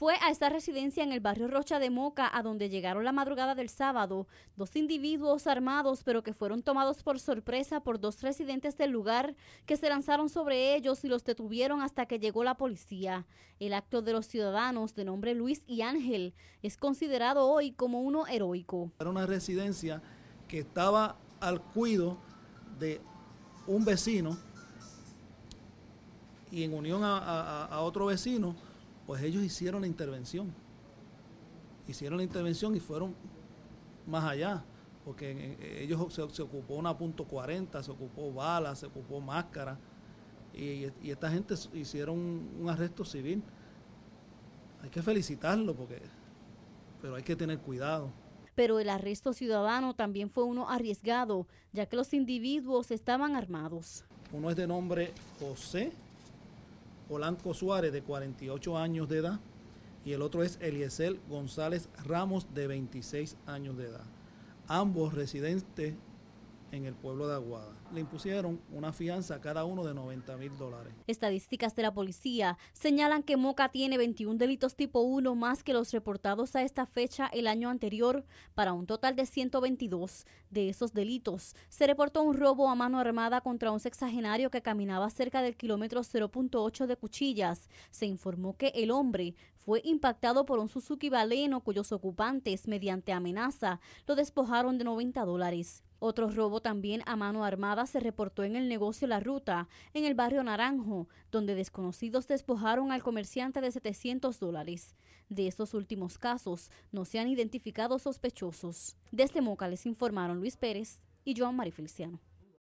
Fue a esta residencia en el barrio Rocha de Moca, a donde llegaron la madrugada del sábado dos individuos armados, pero que fueron tomados por sorpresa por dos residentes del lugar que se lanzaron sobre ellos y los detuvieron hasta que llegó la policía. El acto de los ciudadanos de nombre Luis y Ángel es considerado hoy como uno heroico. Era una residencia que estaba al cuido de un vecino y en unión a, a otro vecino pues ellos hicieron la intervención. Hicieron la intervención y fueron más allá, porque eh, ellos se, ocupó una punto .40, se ocupó balas, se ocupó máscara, y, y, esta gente hicieron un arresto civil. Hay que felicitarlo, porque, pero hay que tener cuidado pero el arresto ciudadano también fue uno arriesgado, ya que los individuos estaban armados. Uno es de nombre José Olanco Suárez, de 48 años de edad, y el otro es Eliezer González Ramos, de 26 años de edad. Ambos residentes en el pueblo de Aguada. Le impusieron una fianza a cada uno de 90 mil dólares. Estadísticas de la policía señalan que Moca tiene 21 delitos tipo 1 más que los reportados a esta fecha el año anterior, para un total de 122. De esos delitos, se reportó un robo a mano armada contra un sexagenario que caminaba cerca del kilómetro 0.8 de Cuchillas. Se informó que el hombre fue impactado por un Suzuki Baleno cuyos ocupantes, mediante amenaza, lo despojaron de 90 dólares. Otro robo también a mano armada se reportó en el negocio La Ruta, en el barrio Naranjo, donde desconocidos despojaron al comerciante de 700 dólares. De estos últimos casos no se han identificado sospechosos. Desde Moca les informaron Luis Pérez y Joan Marifelciano.